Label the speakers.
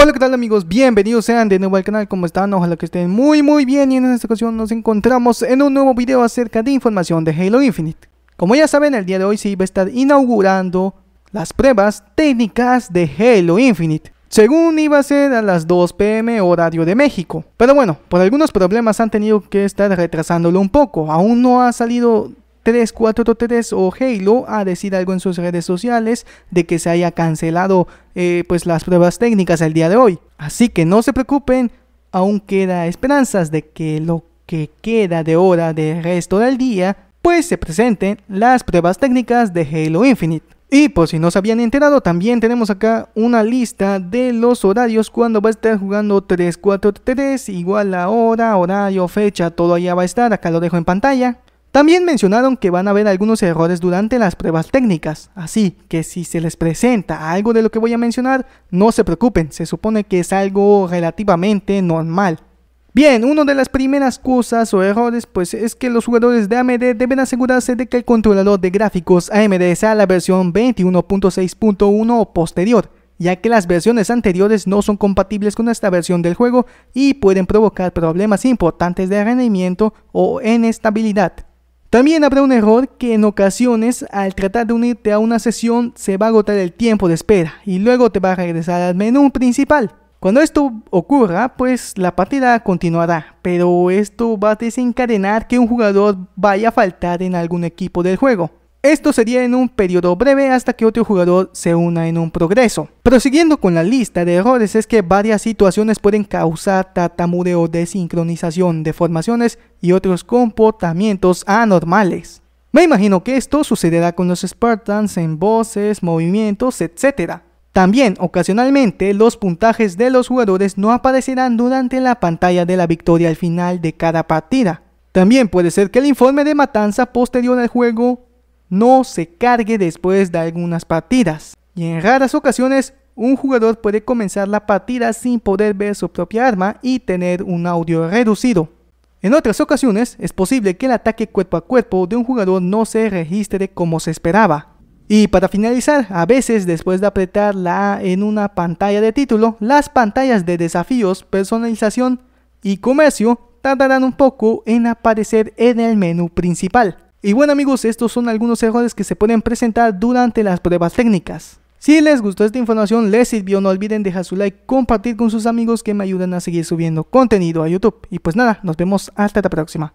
Speaker 1: Hola, ¿qué tal amigos? Bienvenidos sean de nuevo al canal, ¿cómo están? Ojalá que estén muy muy bien y en esta ocasión nos encontramos en un nuevo video acerca de información de Halo Infinite. Como ya saben, el día de hoy se iba a estar inaugurando las pruebas técnicas de Halo Infinite. Según iba a ser a las 2 pm horario de México. Pero bueno, por algunos problemas han tenido que estar retrasándolo un poco. Aún no ha salido 343 o Halo a decir algo en sus redes sociales de que se haya cancelado eh, pues las pruebas técnicas el día de hoy. Así que no se preocupen, aún queda esperanzas de que lo que queda de hora de resto del día pues se presenten las pruebas técnicas de Halo Infinite. Y por si no se habían enterado, también tenemos acá una lista de los horarios cuando va a estar jugando 343, igual la hora, horario, fecha, todo allá va a estar, acá lo dejo en pantalla. También mencionaron que van a haber algunos errores durante las pruebas técnicas, así que si se les presenta algo de lo que voy a mencionar, no se preocupen, se supone que es algo relativamente normal. Bien, una de las primeras cosas o errores pues es que los jugadores de AMD deben asegurarse de que el controlador de gráficos AMD sea la versión 21.6.1 o posterior, ya que las versiones anteriores no son compatibles con esta versión del juego y pueden provocar problemas importantes de rendimiento o inestabilidad. También habrá un error que en ocasiones al tratar de unirte a una sesión se va a agotar el tiempo de espera y luego te va a regresar al menú principal. Cuando esto ocurra, pues la partida continuará, pero esto va a desencadenar que un jugador vaya a faltar en algún equipo del juego. Esto sería en un periodo breve hasta que otro jugador se una en un progreso. Prosiguiendo con la lista de errores es que varias situaciones pueden causar sincronización desincronización, formaciones y otros comportamientos anormales. Me imagino que esto sucederá con los Spartans en voces, movimientos, etc. También, ocasionalmente, los puntajes de los jugadores no aparecerán durante la pantalla de la victoria al final de cada partida. También puede ser que el informe de matanza posterior al juego no se cargue después de algunas partidas. Y en raras ocasiones, un jugador puede comenzar la partida sin poder ver su propia arma y tener un audio reducido. En otras ocasiones, es posible que el ataque cuerpo a cuerpo de un jugador no se registre como se esperaba. Y para finalizar, a veces después de apretar la A en una pantalla de título, las pantallas de desafíos, personalización y comercio tardarán un poco en aparecer en el menú principal. Y bueno amigos, estos son algunos errores que se pueden presentar durante las pruebas técnicas. Si les gustó esta información, les sirvió, no olviden dejar su like, compartir con sus amigos que me ayudan a seguir subiendo contenido a YouTube. Y pues nada, nos vemos hasta la próxima.